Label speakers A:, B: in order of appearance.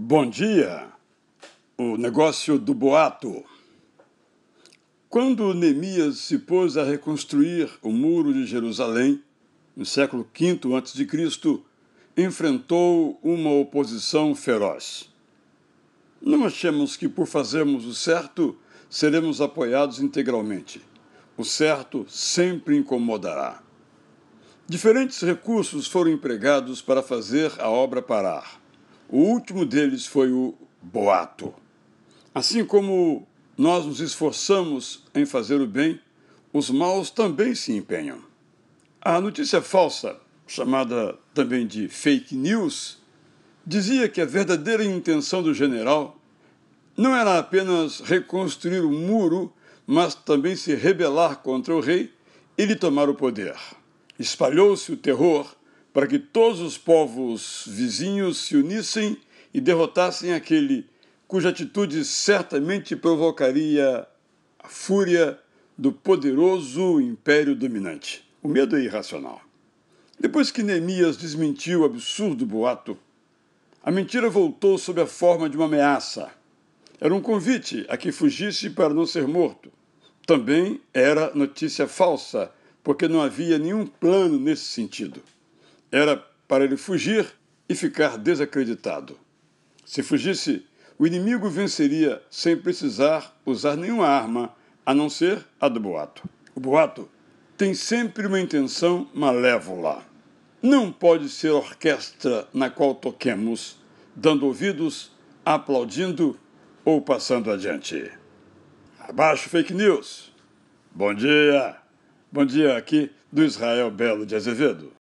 A: Bom dia. O negócio do boato. Quando Neemias se pôs a reconstruir o muro de Jerusalém, no século V a.C., enfrentou uma oposição feroz. Não achemos que por fazermos o certo seremos apoiados integralmente. O certo sempre incomodará. Diferentes recursos foram empregados para fazer a obra parar o último deles foi o boato. Assim como nós nos esforçamos em fazer o bem, os maus também se empenham. A notícia falsa, chamada também de fake news, dizia que a verdadeira intenção do general não era apenas reconstruir o muro, mas também se rebelar contra o rei e lhe tomar o poder. Espalhou-se o terror para que todos os povos vizinhos se unissem e derrotassem aquele cuja atitude certamente provocaria a fúria do poderoso império dominante. O medo é irracional. Depois que Neemias desmentiu o absurdo boato, a mentira voltou sob a forma de uma ameaça. Era um convite a que fugisse para não ser morto. Também era notícia falsa, porque não havia nenhum plano nesse sentido. Era para ele fugir e ficar desacreditado. Se fugisse, o inimigo venceria sem precisar usar nenhuma arma, a não ser a do boato. O boato tem sempre uma intenção malévola. Não pode ser orquestra na qual toquemos, dando ouvidos, aplaudindo ou passando adiante. Abaixo fake news. Bom dia. Bom dia aqui do Israel Belo de Azevedo.